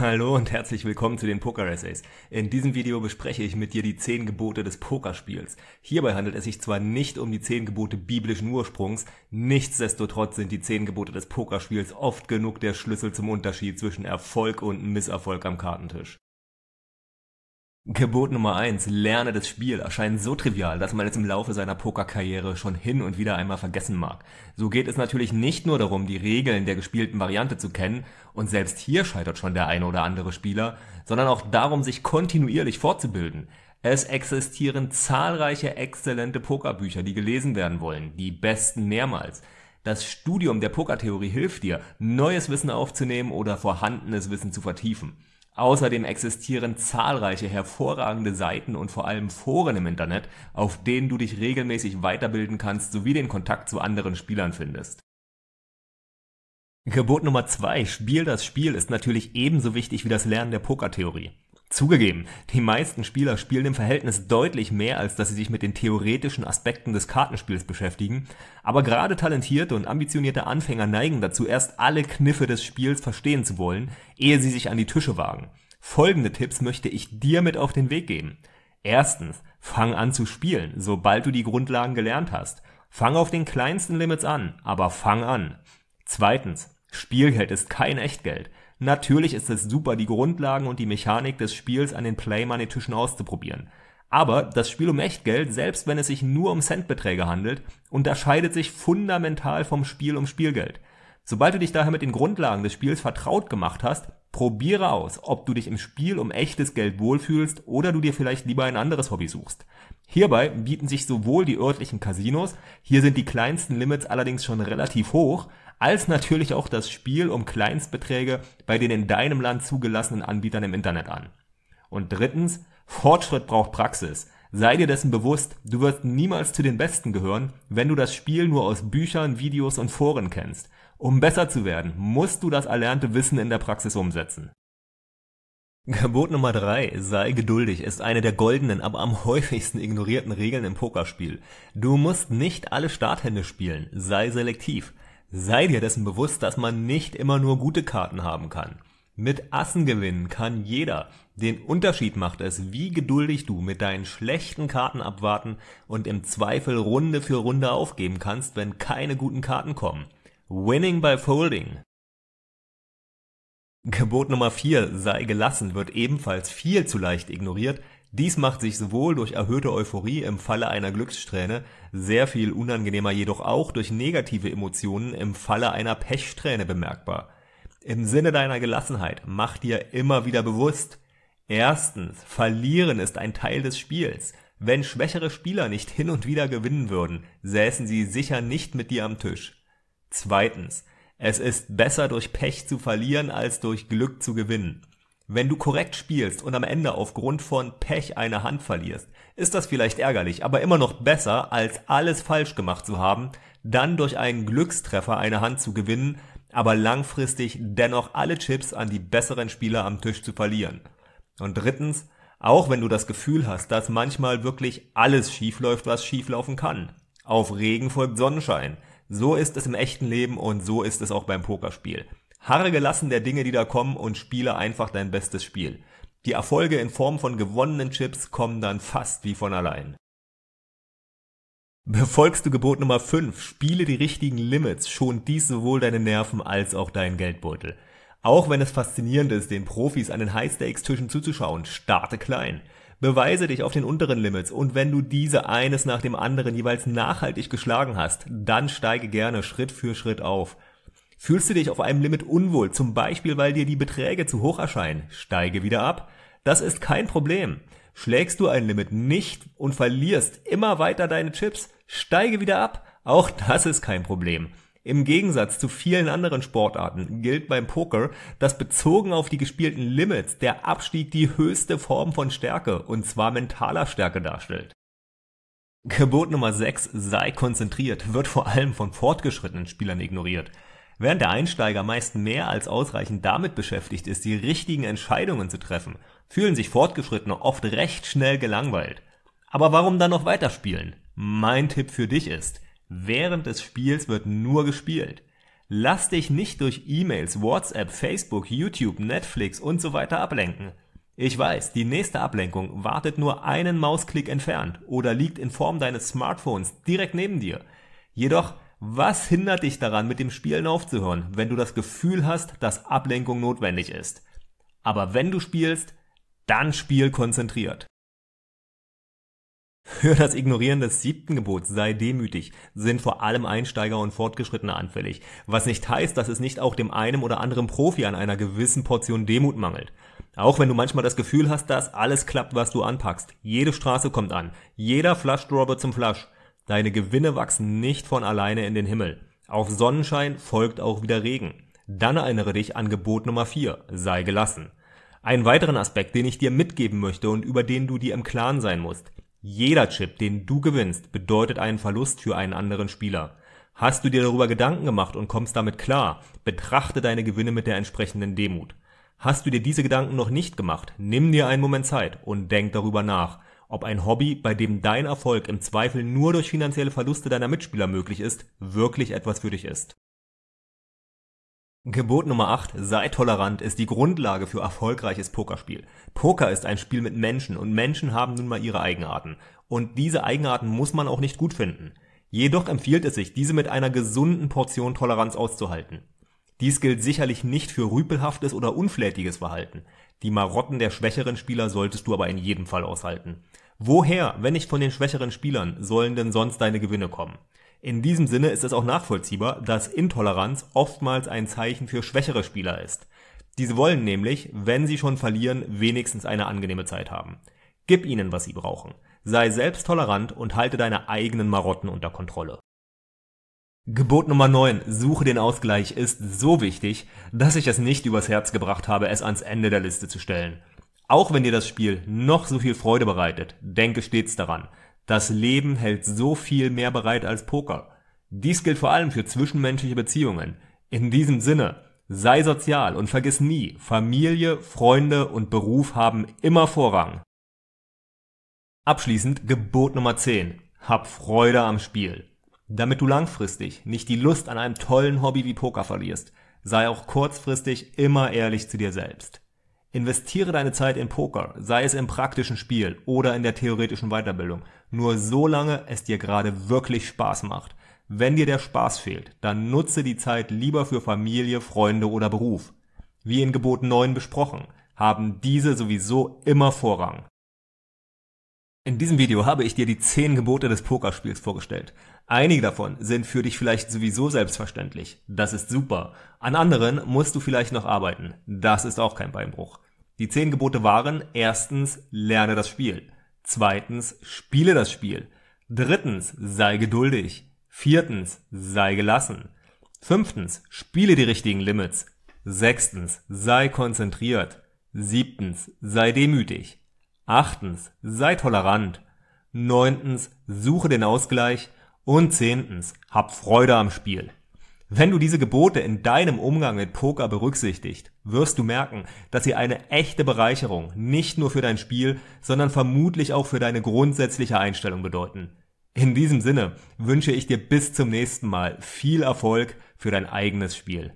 Hallo und herzlich willkommen zu den Poker Essays. In diesem Video bespreche ich mit dir die 10 Gebote des Pokerspiels. Hierbei handelt es sich zwar nicht um die 10 Gebote biblischen Ursprungs, nichtsdestotrotz sind die 10 Gebote des Pokerspiels oft genug der Schlüssel zum Unterschied zwischen Erfolg und Misserfolg am Kartentisch. Gebot Nummer eins: lerne das Spiel, erscheint so trivial, dass man es im Laufe seiner Pokerkarriere schon hin und wieder einmal vergessen mag. So geht es natürlich nicht nur darum, die Regeln der gespielten Variante zu kennen, und selbst hier scheitert schon der eine oder andere Spieler, sondern auch darum, sich kontinuierlich fortzubilden. Es existieren zahlreiche exzellente Pokerbücher, die gelesen werden wollen, die besten mehrmals. Das Studium der Pokertheorie hilft dir, neues Wissen aufzunehmen oder vorhandenes Wissen zu vertiefen. Außerdem existieren zahlreiche hervorragende Seiten und vor allem Foren im Internet, auf denen du dich regelmäßig weiterbilden kannst sowie den Kontakt zu anderen Spielern findest. Gebot Nummer 2, Spiel das Spiel, ist natürlich ebenso wichtig wie das Lernen der Pokertheorie. Zugegeben, die meisten Spieler spielen im Verhältnis deutlich mehr, als dass sie sich mit den theoretischen Aspekten des Kartenspiels beschäftigen, aber gerade talentierte und ambitionierte Anfänger neigen dazu, erst alle Kniffe des Spiels verstehen zu wollen, ehe sie sich an die Tische wagen. Folgende Tipps möchte ich dir mit auf den Weg geben. Erstens, fang an zu spielen, sobald du die Grundlagen gelernt hast. Fang auf den kleinsten Limits an, aber fang an. Zweitens, Spielgeld ist kein Echtgeld. Natürlich ist es super, die Grundlagen und die Mechanik des Spiels an den Playmoney-Tischen auszuprobieren. Aber das Spiel um Echtgeld, selbst wenn es sich nur um Centbeträge handelt, unterscheidet sich fundamental vom Spiel um Spielgeld. Sobald du dich daher mit den Grundlagen des Spiels vertraut gemacht hast, Probiere aus, ob du dich im Spiel um echtes Geld wohlfühlst oder du dir vielleicht lieber ein anderes Hobby suchst. Hierbei bieten sich sowohl die örtlichen Casinos, hier sind die kleinsten Limits allerdings schon relativ hoch, als natürlich auch das Spiel um Kleinstbeträge bei den in deinem Land zugelassenen Anbietern im Internet an. Und drittens, Fortschritt braucht Praxis. Sei dir dessen bewusst, du wirst niemals zu den Besten gehören, wenn du das Spiel nur aus Büchern, Videos und Foren kennst. Um besser zu werden, musst du das erlernte Wissen in der Praxis umsetzen. Gebot Nummer drei: Sei geduldig ist eine der goldenen, aber am häufigsten ignorierten Regeln im Pokerspiel. Du musst nicht alle Starthände spielen, sei selektiv. Sei dir dessen bewusst, dass man nicht immer nur gute Karten haben kann. Mit Assen gewinnen kann jeder. Den Unterschied macht es, wie geduldig du mit deinen schlechten Karten abwarten und im Zweifel Runde für Runde aufgeben kannst, wenn keine guten Karten kommen. Winning by Folding. Gebot Nummer 4, sei gelassen, wird ebenfalls viel zu leicht ignoriert. Dies macht sich sowohl durch erhöhte Euphorie im Falle einer Glückssträhne, sehr viel unangenehmer jedoch auch durch negative Emotionen im Falle einer Pechsträhne bemerkbar. Im Sinne deiner Gelassenheit mach dir immer wieder bewusst, erstens, verlieren ist ein Teil des Spiels. Wenn schwächere Spieler nicht hin und wieder gewinnen würden, säßen sie sicher nicht mit dir am Tisch. Zweitens, es ist besser durch Pech zu verlieren als durch Glück zu gewinnen. Wenn du korrekt spielst und am Ende aufgrund von Pech eine Hand verlierst, ist das vielleicht ärgerlich, aber immer noch besser, als alles falsch gemacht zu haben, dann durch einen Glückstreffer eine Hand zu gewinnen, aber langfristig dennoch alle Chips an die besseren Spieler am Tisch zu verlieren. Und drittens, auch wenn du das Gefühl hast, dass manchmal wirklich alles schiefläuft, was schieflaufen kann. Auf Regen folgt Sonnenschein. So ist es im echten Leben und so ist es auch beim Pokerspiel. Harre gelassen der Dinge, die da kommen und spiele einfach dein bestes Spiel. Die Erfolge in Form von gewonnenen Chips kommen dann fast wie von allein. Befolgst du Gebot Nummer 5, spiele die richtigen Limits, schont dies sowohl deine Nerven als auch deinen Geldbeutel. Auch wenn es faszinierend ist, den Profis an den high stakes tischen zuzuschauen, starte klein. Beweise dich auf den unteren Limits und wenn du diese eines nach dem anderen jeweils nachhaltig geschlagen hast, dann steige gerne Schritt für Schritt auf. Fühlst du dich auf einem Limit unwohl, zum Beispiel weil dir die Beträge zu hoch erscheinen, steige wieder ab. Das ist kein Problem. Schlägst du ein Limit nicht und verlierst immer weiter deine Chips, steige wieder ab. Auch das ist kein Problem. Im Gegensatz zu vielen anderen Sportarten gilt beim Poker, dass bezogen auf die gespielten Limits der Abstieg die höchste Form von Stärke, und zwar mentaler Stärke darstellt. Gebot Nummer 6 sei konzentriert, wird vor allem von fortgeschrittenen Spielern ignoriert. Während der Einsteiger meist mehr als ausreichend damit beschäftigt ist, die richtigen Entscheidungen zu treffen, fühlen sich Fortgeschrittene oft recht schnell gelangweilt. Aber warum dann noch weiterspielen? Mein Tipp für dich ist, während des Spiels wird nur gespielt. Lass dich nicht durch E-Mails, WhatsApp, Facebook, YouTube, Netflix und so weiter ablenken. Ich weiß, die nächste Ablenkung wartet nur einen Mausklick entfernt oder liegt in Form deines Smartphones direkt neben dir. Jedoch was hindert dich daran, mit dem Spielen aufzuhören, wenn du das Gefühl hast, dass Ablenkung notwendig ist? Aber wenn du spielst, dann spiel konzentriert. Für das Ignorieren des siebten Gebots sei demütig, sind vor allem Einsteiger und Fortgeschrittene anfällig, was nicht heißt, dass es nicht auch dem einen oder anderen Profi an einer gewissen Portion Demut mangelt. Auch wenn du manchmal das Gefühl hast, dass alles klappt, was du anpackst. Jede Straße kommt an, jeder Flush-Draw wird zum Flush. Deine Gewinne wachsen nicht von alleine in den Himmel. Auf Sonnenschein folgt auch wieder Regen. Dann erinnere dich an Gebot Nummer 4, sei gelassen. Einen weiteren Aspekt, den ich dir mitgeben möchte und über den du dir im Klaren sein musst. Jeder Chip, den du gewinnst, bedeutet einen Verlust für einen anderen Spieler. Hast du dir darüber Gedanken gemacht und kommst damit klar, betrachte deine Gewinne mit der entsprechenden Demut. Hast du dir diese Gedanken noch nicht gemacht, nimm dir einen Moment Zeit und denk darüber nach ob ein Hobby, bei dem dein Erfolg im Zweifel nur durch finanzielle Verluste deiner Mitspieler möglich ist, wirklich etwas für dich ist. Gebot Nummer 8, sei tolerant, ist die Grundlage für erfolgreiches Pokerspiel. Poker ist ein Spiel mit Menschen und Menschen haben nun mal ihre Eigenarten. Und diese Eigenarten muss man auch nicht gut finden. Jedoch empfiehlt es sich, diese mit einer gesunden Portion Toleranz auszuhalten. Dies gilt sicherlich nicht für rüpelhaftes oder unflätiges Verhalten. Die Marotten der schwächeren Spieler solltest du aber in jedem Fall aushalten. Woher, wenn nicht von den schwächeren Spielern, sollen denn sonst deine Gewinne kommen? In diesem Sinne ist es auch nachvollziehbar, dass Intoleranz oftmals ein Zeichen für schwächere Spieler ist. Diese wollen nämlich, wenn sie schon verlieren, wenigstens eine angenehme Zeit haben. Gib ihnen, was sie brauchen. Sei selbst tolerant und halte deine eigenen Marotten unter Kontrolle Gebot Nummer 9, suche den Ausgleich, ist so wichtig, dass ich es nicht übers Herz gebracht habe, es ans Ende der Liste zu stellen. Auch wenn dir das Spiel noch so viel Freude bereitet, denke stets daran, das Leben hält so viel mehr bereit als Poker. Dies gilt vor allem für zwischenmenschliche Beziehungen. In diesem Sinne, sei sozial und vergiss nie, Familie, Freunde und Beruf haben immer Vorrang. Abschließend Gebot Nummer 10, hab Freude am Spiel. Damit du langfristig nicht die Lust an einem tollen Hobby wie Poker verlierst, sei auch kurzfristig immer ehrlich zu dir selbst. Investiere deine Zeit in Poker, sei es im praktischen Spiel oder in der theoretischen Weiterbildung, nur solange es dir gerade wirklich Spaß macht. Wenn dir der Spaß fehlt, dann nutze die Zeit lieber für Familie, Freunde oder Beruf. Wie in Gebot 9 besprochen, haben diese sowieso immer Vorrang. In diesem Video habe ich dir die 10 Gebote des Pokerspiels vorgestellt. Einige davon sind für dich vielleicht sowieso selbstverständlich. Das ist super. An anderen musst du vielleicht noch arbeiten. Das ist auch kein Beinbruch. Die zehn Gebote waren, erstens, lerne das Spiel. Zweitens, spiele das Spiel. Drittens, sei geduldig. Viertens, sei gelassen. Fünftens, spiele die richtigen Limits. Sechstens, sei konzentriert. Siebtens, sei demütig. Achtens, sei tolerant. Neuntens, suche den Ausgleich. Und zehntens, hab Freude am Spiel. Wenn du diese Gebote in deinem Umgang mit Poker berücksichtigt, wirst du merken, dass sie eine echte Bereicherung nicht nur für dein Spiel, sondern vermutlich auch für deine grundsätzliche Einstellung bedeuten. In diesem Sinne wünsche ich dir bis zum nächsten Mal viel Erfolg für dein eigenes Spiel.